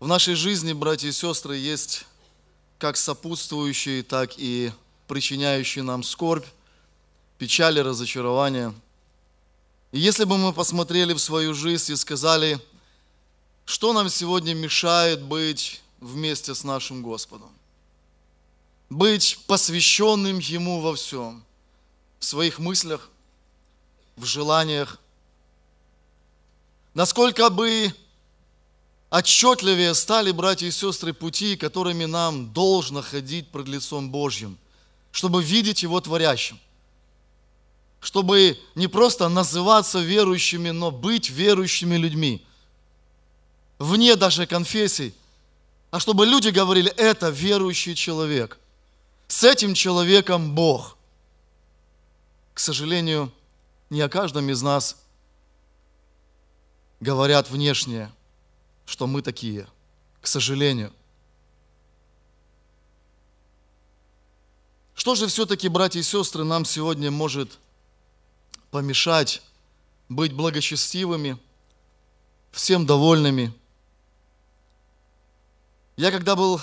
В нашей жизни, братья и сестры, есть как сопутствующие, так и причиняющие нам скорбь, печали, разочарования. И если бы мы посмотрели в свою жизнь и сказали, что нам сегодня мешает быть вместе с нашим Господом, быть посвященным Ему во всем, в своих мыслях, в желаниях, насколько бы отчетливее стали, братья и сестры, пути, которыми нам должно ходить пред лицом Божьим, чтобы видеть Его творящим, чтобы не просто называться верующими, но быть верующими людьми, вне даже конфессий, а чтобы люди говорили, это верующий человек, с этим человеком Бог. К сожалению, не о каждом из нас говорят внешне – что мы такие, к сожалению. Что же все-таки, братья и сестры, нам сегодня может помешать быть благочестивыми, всем довольными? Я когда был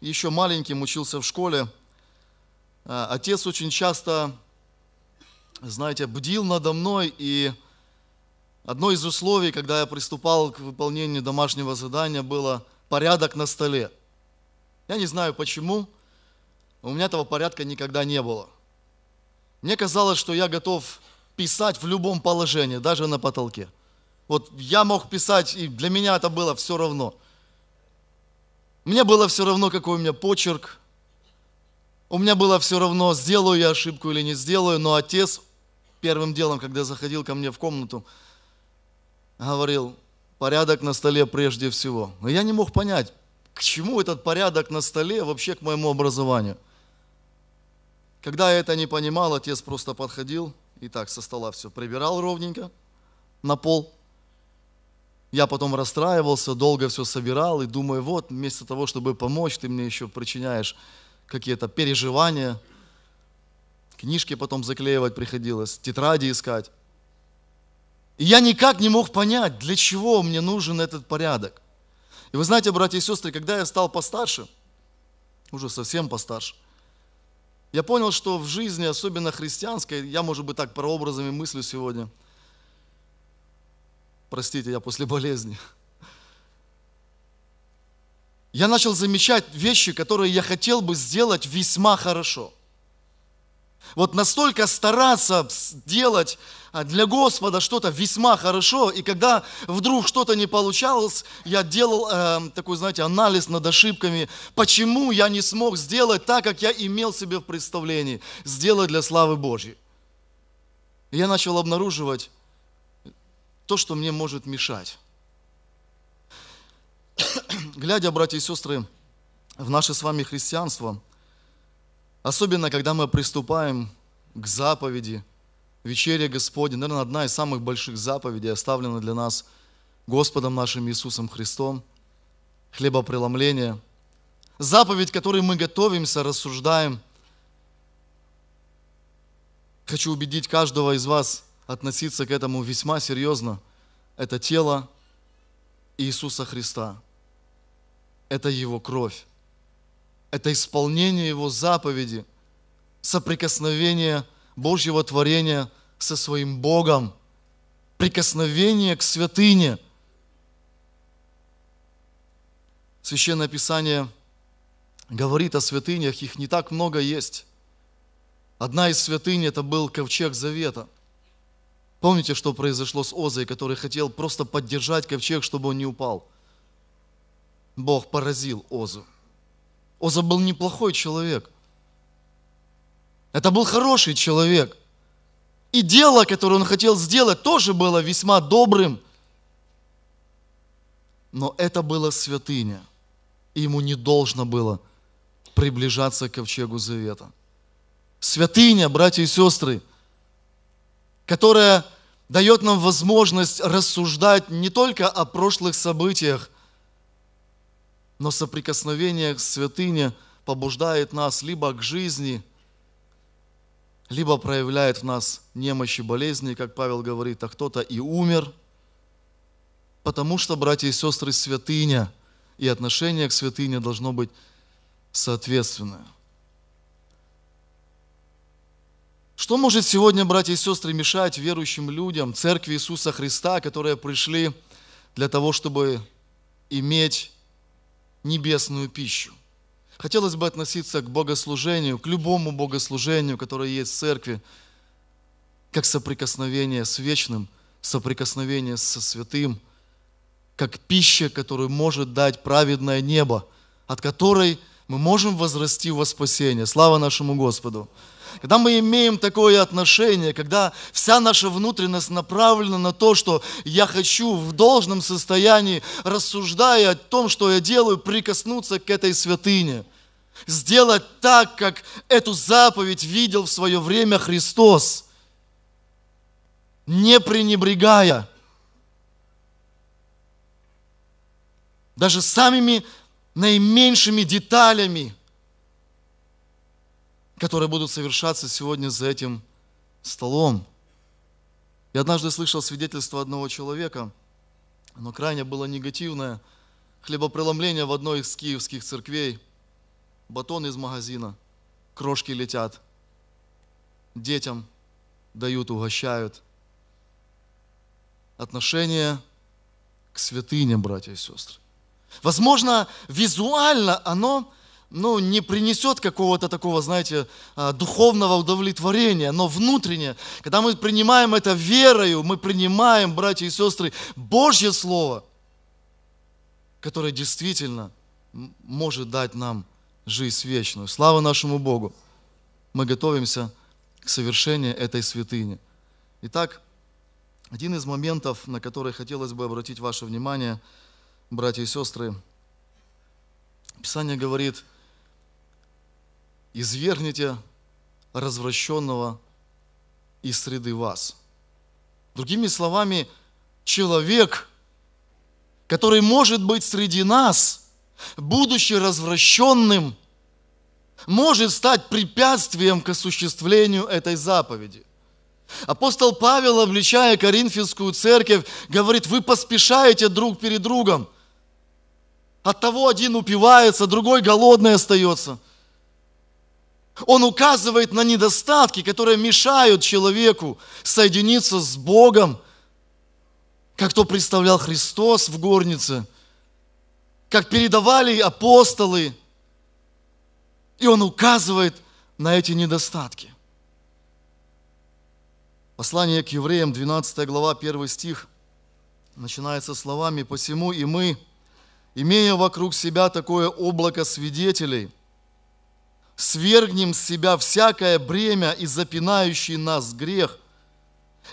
еще маленьким, учился в школе, а, отец очень часто, знаете, бдил надо мной и Одно из условий, когда я приступал к выполнению домашнего задания, было порядок на столе. Я не знаю почему, у меня этого порядка никогда не было. Мне казалось, что я готов писать в любом положении, даже на потолке. Вот я мог писать, и для меня это было все равно. Мне было все равно, какой у меня почерк. У меня было все равно, сделаю я ошибку или не сделаю, но отец первым делом, когда заходил ко мне в комнату, говорил, порядок на столе прежде всего. Но я не мог понять, к чему этот порядок на столе вообще к моему образованию. Когда я это не понимал, отец просто подходил и так со стола все прибирал ровненько на пол. Я потом расстраивался, долго все собирал и думаю, вот, вместо того, чтобы помочь, ты мне еще причиняешь какие-то переживания. Книжки потом заклеивать приходилось, тетради искать. И я никак не мог понять, для чего мне нужен этот порядок. И вы знаете, братья и сестры, когда я стал постарше, уже совсем постарше, я понял, что в жизни, особенно христианской, я, может быть, так прообразами мыслю сегодня, простите, я после болезни, я начал замечать вещи, которые я хотел бы сделать весьма хорошо – вот настолько стараться делать а, для Господа что-то весьма хорошо, и когда вдруг что-то не получалось, я делал э, такой, знаете, анализ над ошибками, почему я не смог сделать так, как я имел себе в представлении, сделать для славы Божьей. И я начал обнаруживать то, что мне может мешать. Глядя, братья и сестры, в наше с вами христианство – Особенно, когда мы приступаем к заповеди, вечеря Господня, наверное, одна из самых больших заповедей, оставлена для нас Господом нашим Иисусом Христом, хлебопреломление, заповедь, которой мы готовимся, рассуждаем. Хочу убедить каждого из вас относиться к этому весьма серьезно. Это тело Иисуса Христа. Это Его кровь это исполнение Его заповеди, соприкосновение Божьего творения со своим Богом, прикосновение к святыне. Священное Писание говорит о святынях, их не так много есть. Одна из святынь – это был ковчег завета. Помните, что произошло с Озой, который хотел просто поддержать ковчег, чтобы он не упал? Бог поразил Озу – Оза был неплохой человек. Это был хороший человек. И дело, которое он хотел сделать, тоже было весьма добрым. Но это была святыня. И ему не должно было приближаться к ковчегу завета. Святыня, братья и сестры, которая дает нам возможность рассуждать не только о прошлых событиях – но соприкосновение к святыне побуждает нас либо к жизни, либо проявляет в нас немощи, болезни, как Павел говорит, а кто-то и умер, потому что, братья и сестры, святыня и отношение к святыне должно быть соответственное. Что может сегодня, братья и сестры, мешать верующим людям, церкви Иисуса Христа, которые пришли для того, чтобы иметь небесную пищу. Хотелось бы относиться к богослужению, к любому богослужению, которое есть в церкви, как соприкосновение с вечным, соприкосновение со святым, как пища, которую может дать праведное небо, от которой мы можем возрасти во спасение. Слава нашему Господу! когда мы имеем такое отношение, когда вся наша внутренность направлена на то, что я хочу в должном состоянии, рассуждая о том, что я делаю, прикоснуться к этой святыне, сделать так, как эту заповедь видел в свое время Христос, не пренебрегая даже самими наименьшими деталями – которые будут совершаться сегодня за этим столом. Я однажды слышал свидетельство одного человека, но крайне было негативное. Хлебопреломление в одной из киевских церквей, батон из магазина, крошки летят, детям дают, угощают. Отношение к святыне, братья и сестры. Возможно, визуально оно ну, не принесет какого-то такого, знаете, а, духовного удовлетворения, но внутренне, когда мы принимаем это верою, мы принимаем, братья и сестры, Божье Слово, которое действительно может дать нам жизнь вечную. Слава нашему Богу! Мы готовимся к совершению этой святыни. Итак, один из моментов, на который хотелось бы обратить ваше внимание, братья и сестры, Писание говорит – извергните развращенного из среды вас. Другими словами, человек, который может быть среди нас, будучи развращенным, может стать препятствием к осуществлению этой заповеди. Апостол Павел, обличая Коринфянскую церковь, говорит, вы поспешаете друг перед другом. От того один упивается, другой голодный остается – он указывает на недостатки, которые мешают человеку соединиться с Богом, как то представлял Христос в горнице, как передавали апостолы. И он указывает на эти недостатки. Послание к евреям, 12 глава, 1 стих, начинается словами «Посему и мы, имея вокруг себя такое облако свидетелей – свергнем с себя всякое бремя и запинающий нас грех,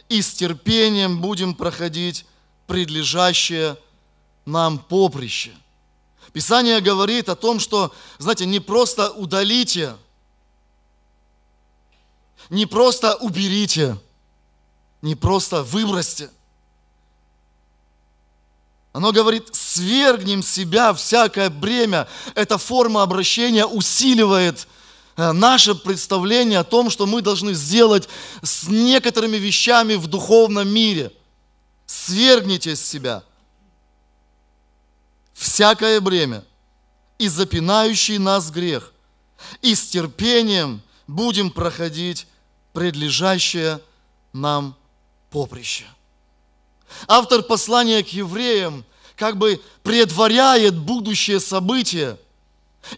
и с терпением будем проходить предлежащее нам поприще. Писание говорит о том, что, знаете, не просто удалите, не просто уберите, не просто выбросьте, оно говорит, свергнем себя всякое бремя. Эта форма обращения усиливает э, наше представление о том, что мы должны сделать с некоторыми вещами в духовном мире. Свергните с себя всякое бремя и запинающий нас грех, и с терпением будем проходить предлежащее нам поприще. Автор послания к евреям как бы предваряет будущее события,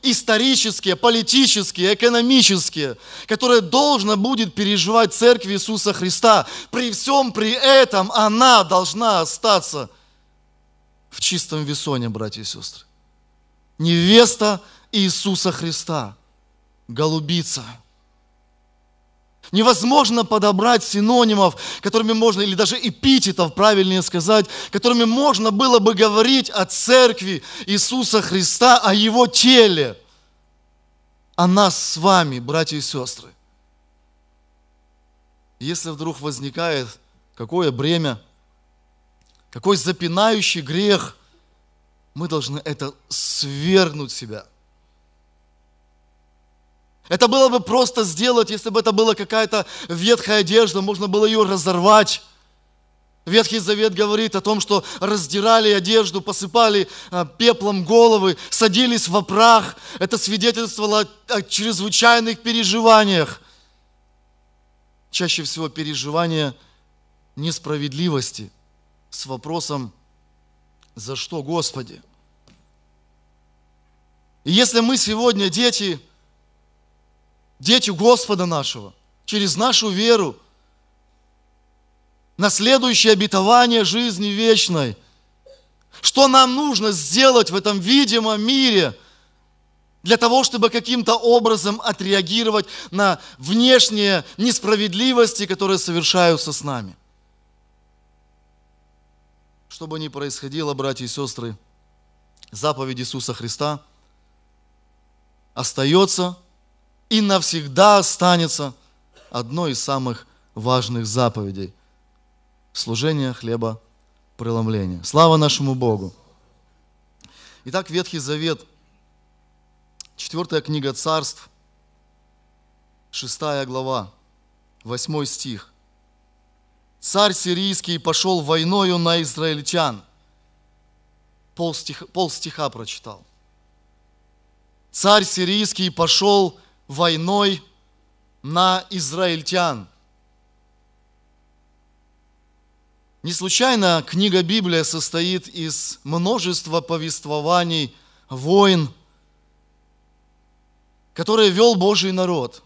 исторические, политические, экономические, которые должна будет переживать Церковь Иисуса Христа. При всем при этом она должна остаться в чистом весоне, братья и сестры. Невеста Иисуса Христа, голубица – Невозможно подобрать синонимов, которыми можно, или даже эпитетов, правильнее сказать, которыми можно было бы говорить о церкви Иисуса Христа, о Его теле, о нас с вами, братья и сестры. Если вдруг возникает какое бремя, какой запинающий грех, мы должны это свергнуть себя – это было бы просто сделать, если бы это была какая-то ветхая одежда, можно было ее разорвать. Ветхий Завет говорит о том, что раздирали одежду, посыпали а, пеплом головы, садились в прах. Это свидетельствовало о чрезвычайных переживаниях. Чаще всего переживания несправедливости с вопросом «За что, Господи?». И если мы сегодня, дети, – дети Господа нашего, через нашу веру, наследующие обетование жизни вечной. Что нам нужно сделать в этом видимом мире для того, чтобы каким-то образом отреагировать на внешние несправедливости, которые совершаются с нами? Что бы ни происходило, братья и сестры, заповедь Иисуса Христа остается – и навсегда останется одной из самых важных заповедей – служение хлеба преломления. Слава нашему Богу! Итак, Ветхий Завет, четвертая книга царств, шестая глава, восьмой стих. «Царь сирийский пошел войною на израильтян». Пол стиха, пол стиха прочитал. «Царь сирийский пошел войной на израильтян. Не случайно книга Библия состоит из множества повествований, войн, которые вел Божий народ.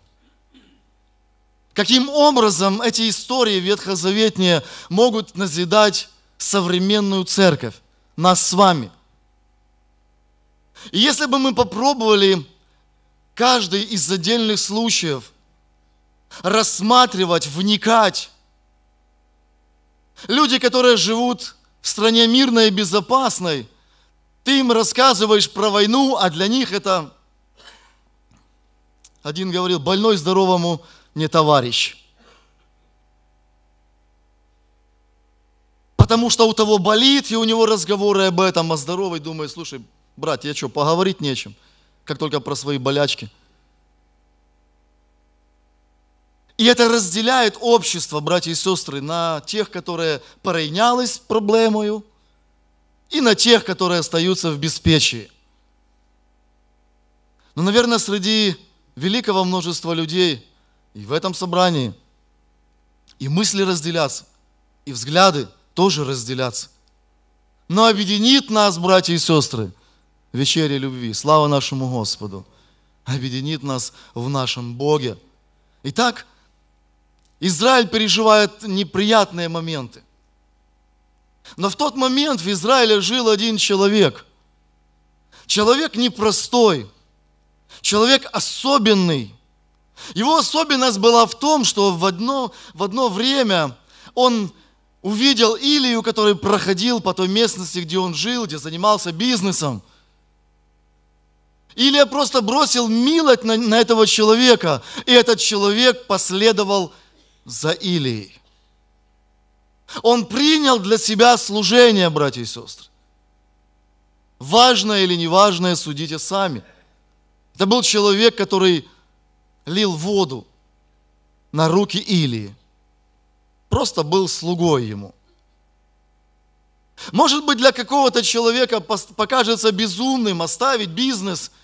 Каким образом эти истории ветхозаветние могут назидать современную церковь, нас с вами? И если бы мы попробовали каждый из отдельных случаев рассматривать, вникать. Люди, которые живут в стране мирной и безопасной, ты им рассказываешь про войну, а для них это... Один говорил, больной здоровому не товарищ. Потому что у того болит, и у него разговоры об этом, а здоровый думает, слушай, брат, я что, поговорить нечем? как только про свои болячки. И это разделяет общество, братья и сестры, на тех, которые порейнялись проблемою, и на тех, которые остаются в беспечии. Но, наверное, среди великого множества людей и в этом собрании и мысли разделятся, и взгляды тоже разделятся. Но объединит нас, братья и сестры – вечере любви. Слава нашему Господу! Объединит нас в нашем Боге. Итак, Израиль переживает неприятные моменты. Но в тот момент в Израиле жил один человек. Человек непростой, человек особенный. Его особенность была в том, что в одно, в одно время он увидел Илию, который проходил по той местности, где он жил, где занимался бизнесом – или я просто бросил милость на, на этого человека, и этот человек последовал за Илией. Он принял для себя служение, братья и сестры. Важное или неважное, судите сами. Это был человек, который лил воду на руки Илии. Просто был слугой ему. Может быть, для какого-то человека покажется безумным оставить бизнес –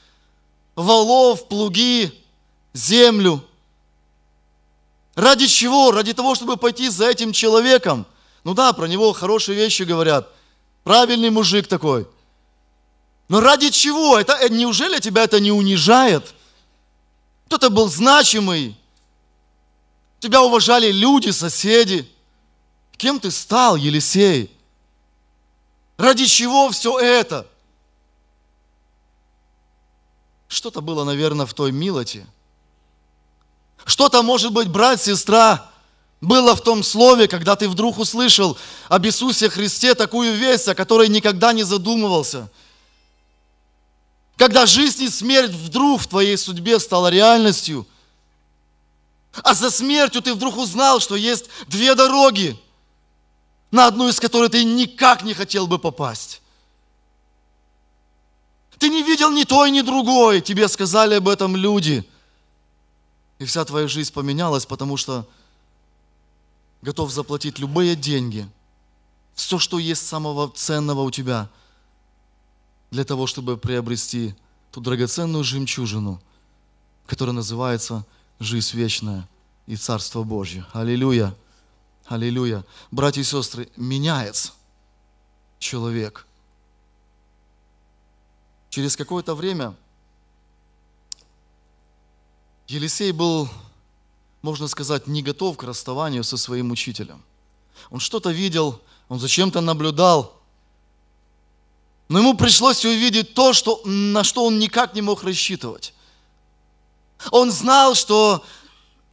валов, плуги, землю. Ради чего? Ради того, чтобы пойти за этим человеком. Ну да, про него хорошие вещи говорят. Правильный мужик такой. Но ради чего? Это, э, неужели тебя это не унижает? Кто-то был значимый. Тебя уважали люди, соседи. Кем ты стал, Елисей? Ради чего все это? Что-то было, наверное, в той милоте. Что-то, может быть, брат, сестра, было в том слове, когда ты вдруг услышал об Иисусе Христе такую весть, о которой никогда не задумывался. Когда жизнь и смерть вдруг в твоей судьбе стала реальностью. А за смертью ты вдруг узнал, что есть две дороги, на одну из которых ты никак не хотел бы попасть. Ты не видел ни той, ни другой. Тебе сказали об этом люди. И вся твоя жизнь поменялась, потому что готов заплатить любые деньги, все, что есть самого ценного у тебя, для того, чтобы приобрести ту драгоценную жемчужину, которая называется «Жизнь вечная» и Царство Божье. Аллилуйя! Аллилуйя! Братья и сестры, меняется человек – Через какое-то время Елисей был, можно сказать, не готов к расставанию со своим учителем. Он что-то видел, он зачем-то наблюдал, но ему пришлось увидеть то, что, на что он никак не мог рассчитывать. Он знал, что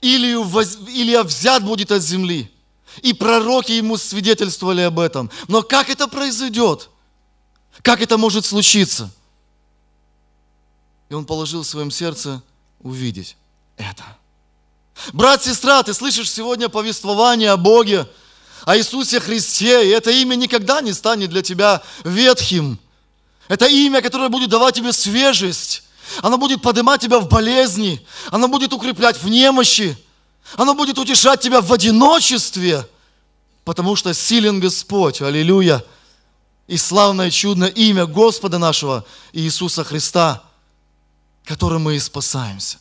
Илию, воз... Илия взят будет от земли. И пророки ему свидетельствовали об этом. Но как это произойдет? Как это может случиться? И он положил в своем сердце увидеть это. Брат, сестра, ты слышишь сегодня повествование о Боге, о Иисусе Христе, и это имя никогда не станет для тебя ветхим. Это имя, которое будет давать тебе свежесть. Оно будет поднимать тебя в болезни, оно будет укреплять в немощи, оно будет утешать тебя в одиночестве, потому что силен Господь, аллилуйя, и славное чудное имя Господа нашего Иисуса Христа – которым мы и спасаемся.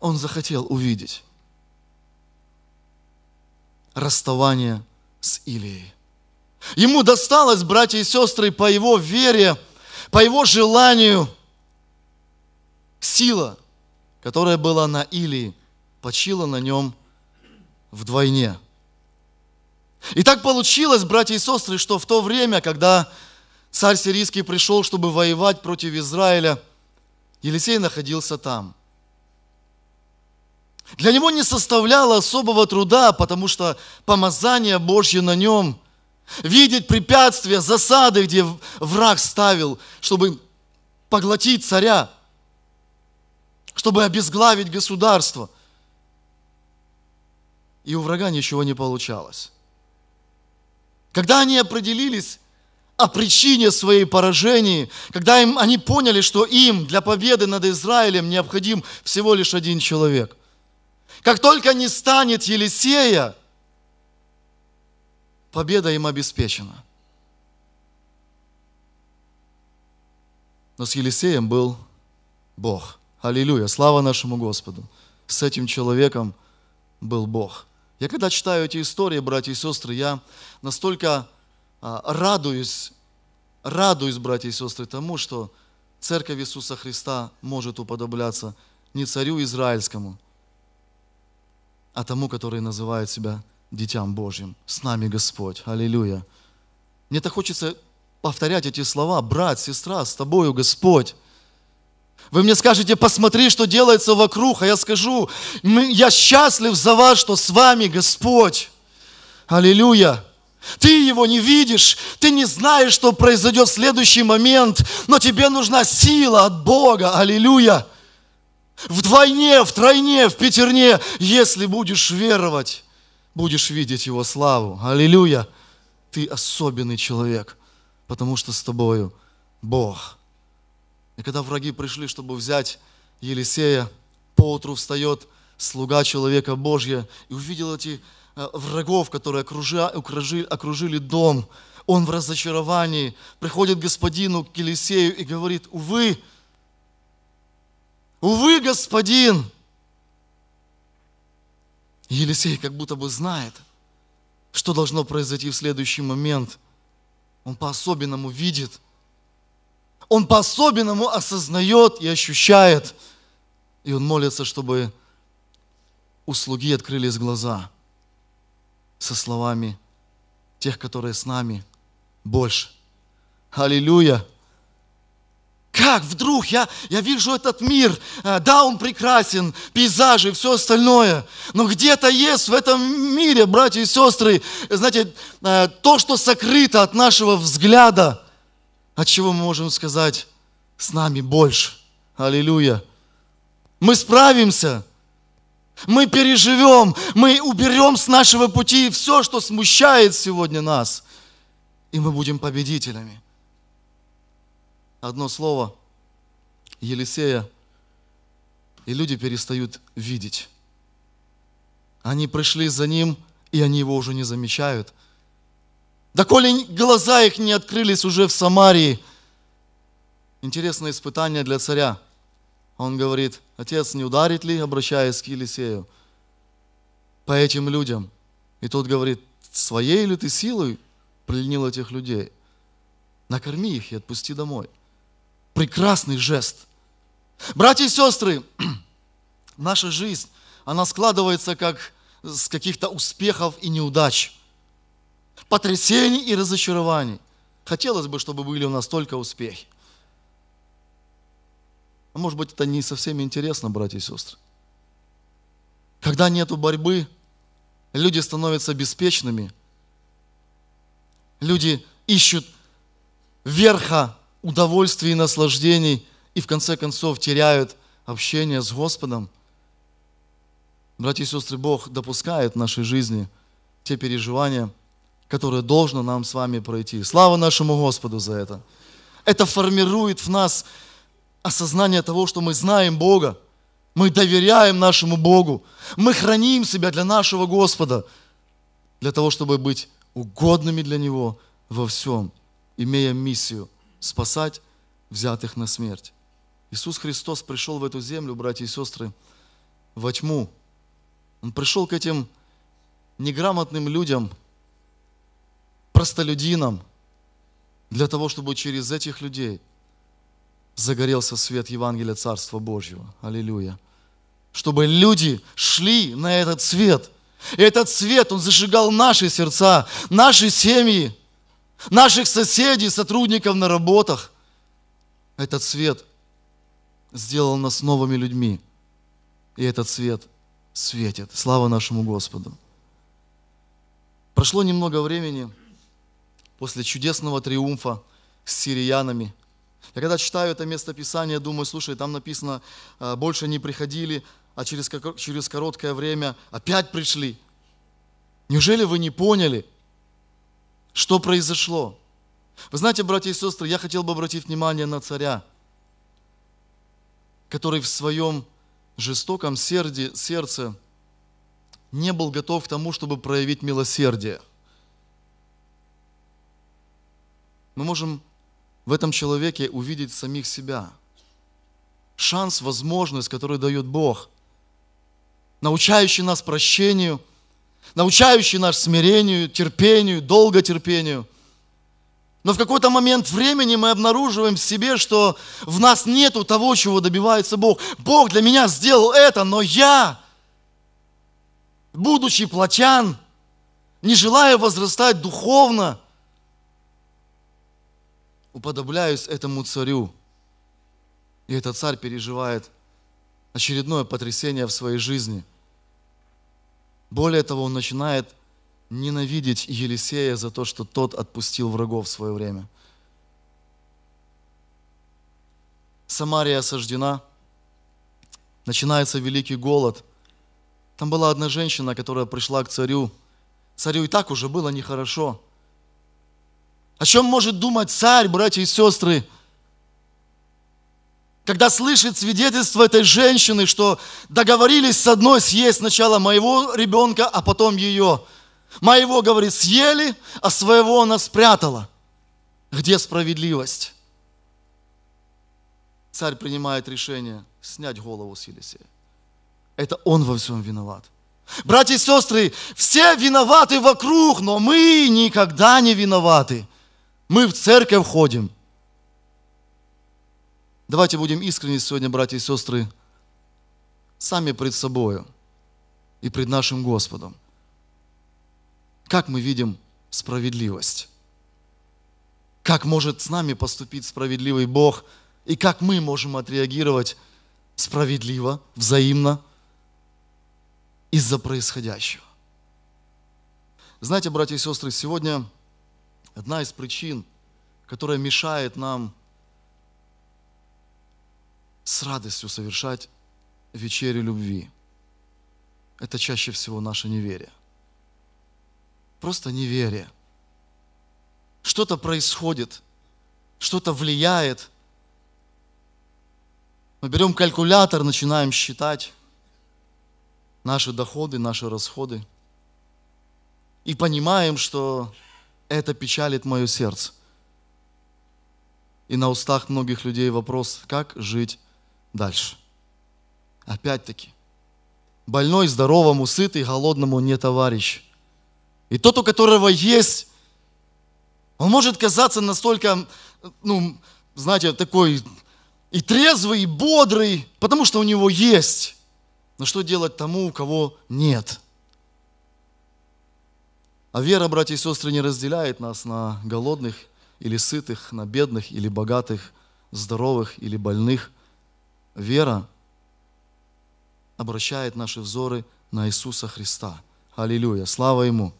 Он захотел увидеть расставание с Илией. Ему досталось, братья и сестры, по его вере, по его желанию, сила, которая была на Илии, почила на нем вдвойне. И так получилось, братья и сестры, что в то время, когда Царь сирийский пришел, чтобы воевать против Израиля. Елисей находился там. Для него не составляло особого труда, потому что помазание Божье на нем, видеть препятствия, засады, где враг ставил, чтобы поглотить царя, чтобы обезглавить государство. И у врага ничего не получалось. Когда они определились, о причине своей поражений, когда им, они поняли, что им для победы над Израилем необходим всего лишь один человек. Как только не станет Елисея, победа им обеспечена. Но с Елисеем был Бог. Аллилуйя, слава нашему Господу. С этим человеком был Бог. Я когда читаю эти истории, братья и сестры, я настолько а, радуюсь, радуюсь, братья и сестры, тому, что церковь Иисуса Христа может уподобляться не царю израильскому, а тому, который называет себя дитям Божьим. С нами Господь. Аллилуйя. Мне так хочется повторять эти слова. Брат, сестра, с тобою Господь. Вы мне скажете, посмотри, что делается вокруг, а я скажу, я счастлив за вас, что с вами Господь. Аллилуйя. Ты его не видишь, ты не знаешь, что произойдет в следующий момент, но тебе нужна сила от Бога, аллилуйя. Вдвойне, втройне, в пятерне, если будешь веровать, будешь видеть его славу, аллилуйя. Ты особенный человек, потому что с тобою Бог. И когда враги пришли, чтобы взять Елисея, поутру встает слуга человека Божья и увидел эти Э, врагов, которые окружили, дом. Он в разочаровании. Приходит господину к Елисею и говорит, увы, увы, господин. Елисей как будто бы знает, что должно произойти в следующий момент. Он по-особенному видит – он по-особенному осознает и ощущает. И он молится, чтобы у слуги открылись глаза – со словами тех, которые с нами, больше. Аллилуйя! Как вдруг я, я вижу этот мир, э, да, он прекрасен, пейзажи, все остальное, но где-то есть в этом мире, братья и сестры, знаете, э, то, что сокрыто от нашего взгляда, от чего мы можем сказать, с нами больше. Аллилуйя! Мы справимся, мы переживем, мы уберем с нашего пути все, что смущает сегодня нас. И мы будем победителями. Одно слово Елисея, и люди перестают видеть. Они пришли за ним, и они его уже не замечают. Доколе глаза их не открылись уже в Самарии. Интересное испытание для царя – а он говорит, отец, не ударит ли, обращаясь к Елисею, по этим людям? И тот говорит, своей ли ты силой пленил этих людей? Накорми их и отпусти домой. Прекрасный жест. Братья и сестры, наша жизнь, она складывается как с каких-то успехов и неудач, потрясений и разочарований. Хотелось бы, чтобы были у нас только успехи. А может быть, это не совсем интересно, братья и сестры. Когда нету борьбы, люди становятся беспечными. Люди ищут верха удовольствий и наслаждений и в конце концов теряют общение с Господом. Братья и сестры, Бог допускает в нашей жизни те переживания, которые должно нам с вами пройти. Слава нашему Господу за это. Это формирует в нас осознание того, что мы знаем Бога, мы доверяем нашему Богу, мы храним себя для нашего Господа, для того, чтобы быть угодными для Него во всем, имея миссию спасать взятых на смерть. Иисус Христос пришел в эту землю, братья и сестры, во тьму. Он пришел к этим неграмотным людям, простолюдинам, для того, чтобы через этих людей – загорелся свет Евангелия Царства Божьего. Аллилуйя. Чтобы люди шли на этот свет. И этот свет, он зажигал наши сердца, наши семьи, наших соседей, сотрудников на работах. Этот свет сделал нас новыми людьми. И этот свет светит. Слава нашему Господу. Прошло немного времени после чудесного триумфа с сириянами – я когда читаю это место Писания, думаю, слушай, там написано, а, больше не приходили, а через, через короткое время опять пришли. Неужели вы не поняли, что произошло? Вы знаете, братья и сестры, я хотел бы обратить внимание на царя, который в своем жестоком серде, сердце не был готов к тому, чтобы проявить милосердие. Мы можем в этом человеке увидеть самих себя. Шанс, возможность, которую дает Бог, научающий нас прощению, научающий нас смирению, терпению, долготерпению. Но в какой-то момент времени мы обнаруживаем в себе, что в нас нету того, чего добивается Бог. Бог для меня сделал это, но я, будучи плотян, не желая возрастать духовно – уподобляюсь этому царю. И этот царь переживает очередное потрясение в своей жизни. Более того, он начинает ненавидеть Елисея за то, что тот отпустил врагов в свое время. Самария осаждена, начинается великий голод. Там была одна женщина, которая пришла к царю. Царю и так уже было нехорошо – о чем может думать царь, братья и сестры? Когда слышит свидетельство этой женщины, что договорились с одной съесть сначала моего ребенка, а потом ее. Моего, говорит, съели, а своего она спрятала. Где справедливость? Царь принимает решение снять голову с Елисея. Это он во всем виноват. Братья и сестры, все виноваты вокруг, но мы никогда не виноваты. Мы в церковь ходим. Давайте будем искренни сегодня, братья и сестры, сами пред собою и пред нашим Господом. Как мы видим справедливость? Как может с нами поступить справедливый Бог? И как мы можем отреагировать справедливо, взаимно из-за происходящего? Знаете, братья и сестры, сегодня Одна из причин, которая мешает нам с радостью совершать вечерю любви, это чаще всего наше неверие. Просто неверие. Что-то происходит, что-то влияет. Мы берем калькулятор, начинаем считать наши доходы, наши расходы. И понимаем, что это печалит мое сердце. И на устах многих людей вопрос, как жить дальше. Опять-таки, больной здоровому, сытый голодному не товарищ. И тот, у которого есть, он может казаться настолько, ну, знаете, такой и трезвый, и бодрый, потому что у него есть. Но что делать тому, у кого нет? А вера, братья и сестры, не разделяет нас на голодных или сытых, на бедных или богатых, здоровых или больных. Вера обращает наши взоры на Иисуса Христа. Аллилуйя! Слава Ему!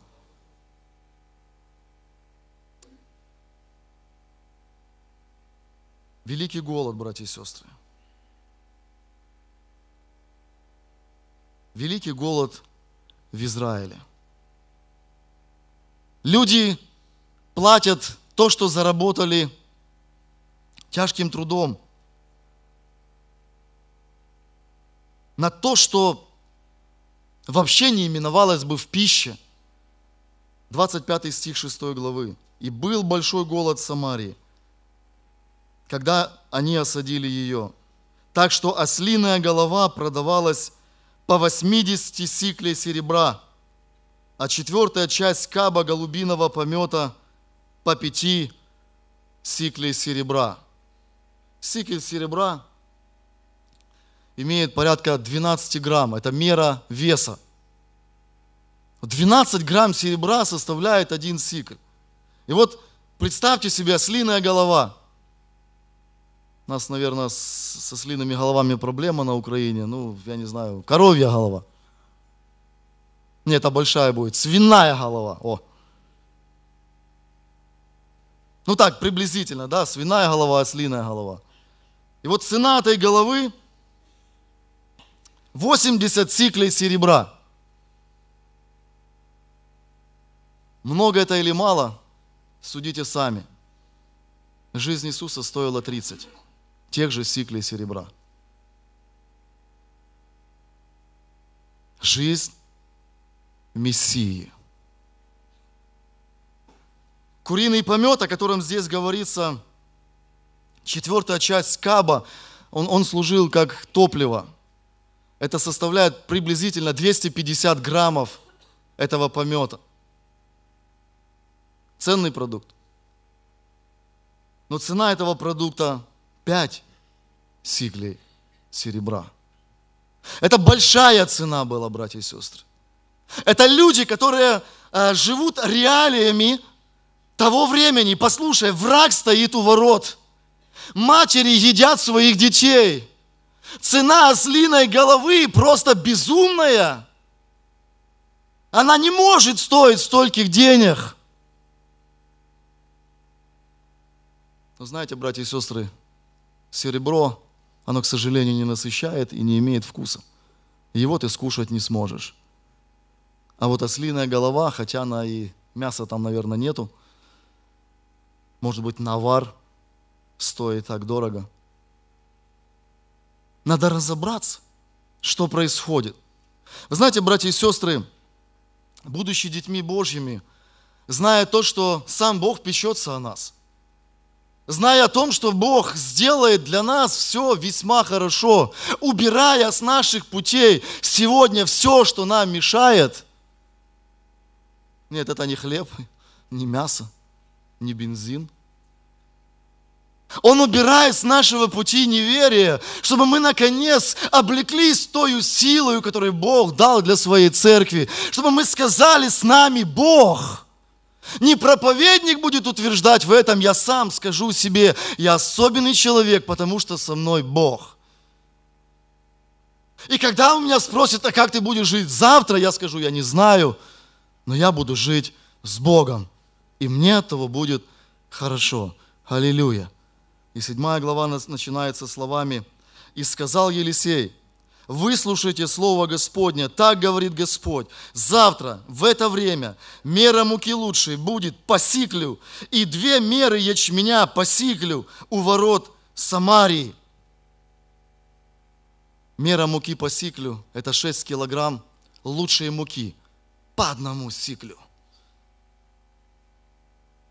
Великий голод, братья и сестры. Великий голод в Израиле – Люди платят то, что заработали тяжким трудом, на то, что вообще не именовалось бы в пище. 25 стих 6 главы. «И был большой голод в Самарии, когда они осадили ее, так что ослиная голова продавалась по 80 сиклей серебра, а четвертая часть каба голубиного помета по пяти сиклей серебра. Сикель серебра имеет порядка 12 грамм, это мера веса. 12 грамм серебра составляет один сикль. И вот представьте себе слиная голова. У нас, наверное, со слиными головами проблема на Украине. Ну, я не знаю, коровья голова – нет, это большая будет. Свиная голова. О. Ну так, приблизительно, да, свиная голова, ослиная голова. И вот цена этой головы 80 сиклей серебра. Много это или мало, судите сами. Жизнь Иисуса стоила 30 тех же сиклей серебра. Жизнь Мессии. Куриный помет, о котором здесь говорится, четвертая часть Каба, он, он служил как топливо. Это составляет приблизительно 250 граммов этого помета. Ценный продукт. Но цена этого продукта 5 сиклей серебра. Это большая цена была, братья и сестры. Это люди, которые э, живут реалиями того времени. Послушай, враг стоит у ворот. Матери едят своих детей. Цена ослиной головы просто безумная. Она не может стоить стольких денег. Но знаете, братья и сестры, серебро, оно, к сожалению, не насыщает и не имеет вкуса. Его ты скушать не сможешь. А вот ослиная голова, хотя она и мяса там, наверное, нету, может быть, навар стоит так дорого. Надо разобраться, что происходит. Вы знаете, братья и сестры, будучи детьми Божьими, зная то, что сам Бог печется о нас, зная о том, что Бог сделает для нас все весьма хорошо, убирая с наших путей сегодня все, что нам мешает – нет, это не хлеб, не мясо, не бензин. Он убирает с нашего пути неверие, чтобы мы наконец облеклись той силой, которую Бог дал для своей церкви, чтобы мы сказали с нами Бог. Не проповедник будет утверждать в этом, я сам скажу себе, я особенный человек, потому что со мной Бог. И когда у меня спросят, а как ты будешь жить завтра, я скажу, я не знаю – но я буду жить с Богом, и мне этого будет хорошо. Аллилуйя. И седьмая глава начинается словами «И сказал Елисей, выслушайте Слово Господне, так говорит Господь, завтра в это время мера муки лучшей будет по сиклю, и две меры ячменя по сиклю у ворот Самарии. Мера муки по сиклю – это 6 килограмм лучшей муки – по одному сиклю.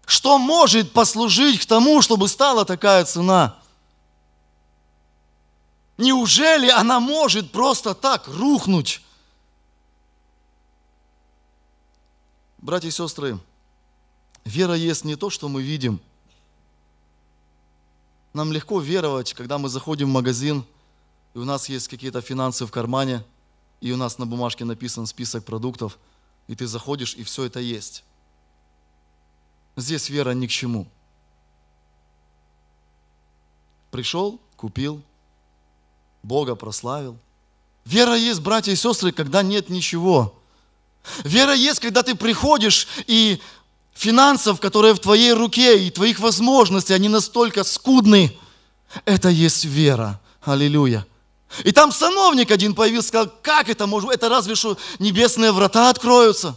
Что может послужить к тому, чтобы стала такая цена? Неужели она может просто так рухнуть? Братья и сестры, вера есть не то, что мы видим. Нам легко веровать, когда мы заходим в магазин, и у нас есть какие-то финансы в кармане, и у нас на бумажке написан список продуктов – и ты заходишь, и все это есть. Здесь вера ни к чему. Пришел, купил, Бога прославил. Вера есть, братья и сестры, когда нет ничего. Вера есть, когда ты приходишь и финансов, которые в твоей руке и твоих возможностей, они настолько скудны. Это есть вера. Аллилуйя. И там сановник один появился, сказал, как это может, это разве что небесные врата откроются.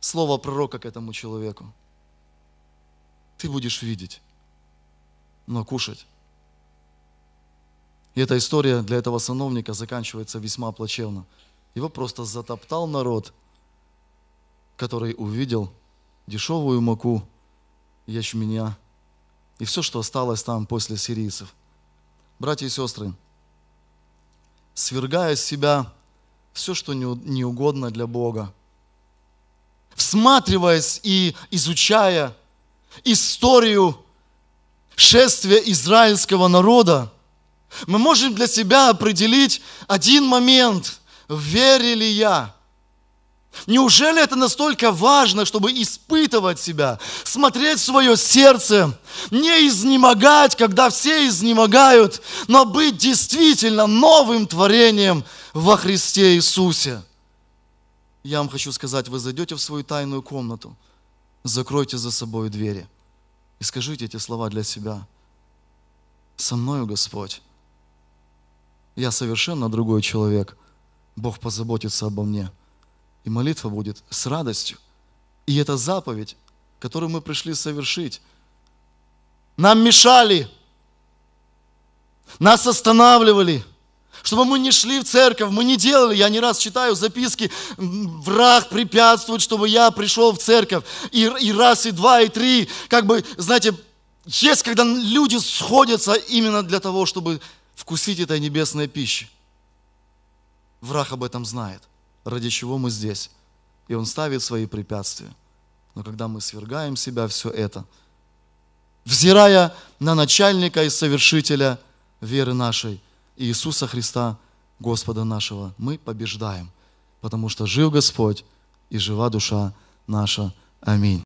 Слово пророка к этому человеку. Ты будешь видеть, но кушать. И эта история для этого сановника заканчивается весьма плачевно. Его просто затоптал народ, который увидел дешевую муку, ячменя и все, что осталось там после сирийцев. Братья и сестры, свергая из себя все, что неугодно для Бога, всматриваясь и изучая историю шествия израильского народа, мы можем для себя определить один момент, верили я – Неужели это настолько важно, чтобы испытывать себя, смотреть в свое сердце, не изнемогать, когда все изнемогают, но быть действительно новым творением во Христе Иисусе? Я вам хочу сказать, вы зайдете в свою тайную комнату, закройте за собой двери и скажите эти слова для себя. Со мною, Господь, я совершенно другой человек. Бог позаботится обо мне – и молитва будет с радостью. И это заповедь, которую мы пришли совершить. Нам мешали, нас останавливали, чтобы мы не шли в церковь, мы не делали. Я не раз читаю записки, враг препятствует, чтобы я пришел в церковь. И, и раз, и два, и три. Как бы, знаете, есть, когда люди сходятся именно для того, чтобы вкусить этой небесной пищи. Враг об этом знает ради чего мы здесь. И Он ставит свои препятствия. Но когда мы свергаем себя все это, взирая на начальника и совершителя веры нашей, Иисуса Христа, Господа нашего, мы побеждаем, потому что жив Господь и жива душа наша. Аминь.